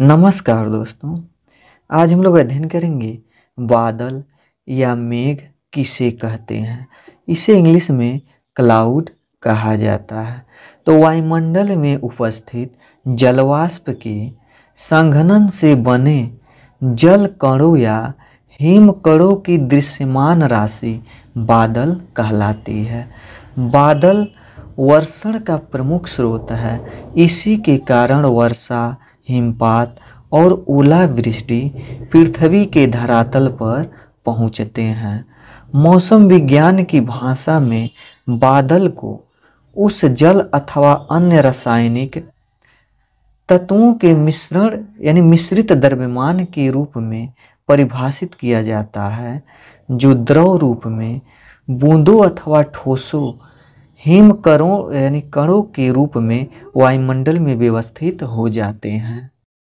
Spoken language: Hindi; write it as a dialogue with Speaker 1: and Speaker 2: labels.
Speaker 1: नमस्कार दोस्तों आज हम लोग अध्ययन करेंगे बादल या मेघ किसे कहते हैं इसे इंग्लिश में क्लाउड कहा जाता है तो वायुमंडल में उपस्थित जलवाष्प के संघनन से बने जल कणों या हिम कणों की दृश्यमान राशि बादल कहलाती है बादल वर्षण का प्रमुख स्रोत है इसी के कारण वर्षा हिमपात और ओलावृष्टि पृथ्वी के धरातल पर पहुँचते हैं मौसम विज्ञान की भाषा में बादल को उस जल अथवा अन्य रासायनिक तत्वों के मिश्रण यानी मिश्रित द्रव्यमान के रूप में परिभाषित किया जाता है जो द्रव रूप में बूंदों अथवा ठोसों हिमकरों यानी कणों के रूप में वायुमंडल में व्यवस्थित हो जाते हैं